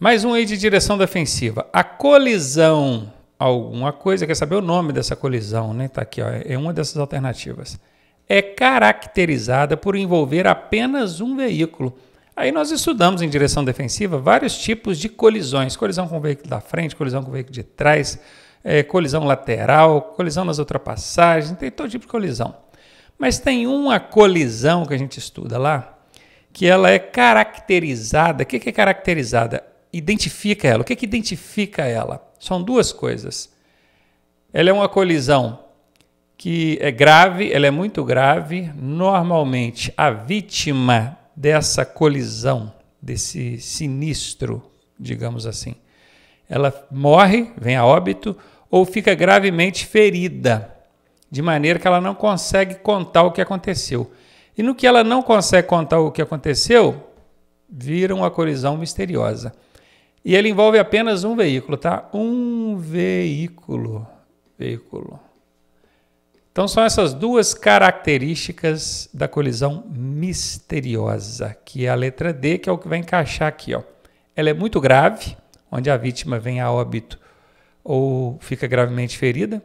Mais um aí de direção defensiva. A colisão, alguma coisa, quer saber o nome dessa colisão, né? Tá aqui, ó, é uma dessas alternativas. É caracterizada por envolver apenas um veículo. Aí nós estudamos em direção defensiva vários tipos de colisões: colisão com o veículo da frente, colisão com o veículo de trás, é, colisão lateral, colisão nas ultrapassagens, tem todo tipo de colisão. Mas tem uma colisão que a gente estuda lá, que ela é caracterizada. O que é caracterizada? identifica ela? O que, é que identifica ela? São duas coisas. Ela é uma colisão que é grave, ela é muito grave. Normalmente, a vítima dessa colisão, desse sinistro, digamos assim, ela morre, vem a óbito, ou fica gravemente ferida, de maneira que ela não consegue contar o que aconteceu. E no que ela não consegue contar o que aconteceu, vira uma colisão misteriosa. E ele envolve apenas um veículo, tá? Um veículo. Veículo. Então são essas duas características da colisão misteriosa, que é a letra D, que é o que vai encaixar aqui, ó. Ela é muito grave, onde a vítima vem a óbito ou fica gravemente ferida,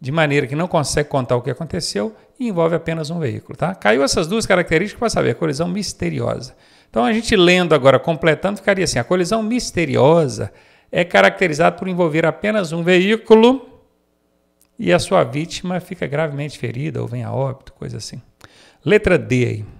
de maneira que não consegue contar o que aconteceu e envolve apenas um veículo, tá? Caiu essas duas características para saber colisão misteriosa. Então a gente lendo agora, completando, ficaria assim: a colisão misteriosa é caracterizada por envolver apenas um veículo e a sua vítima fica gravemente ferida ou vem a óbito, coisa assim. Letra D aí.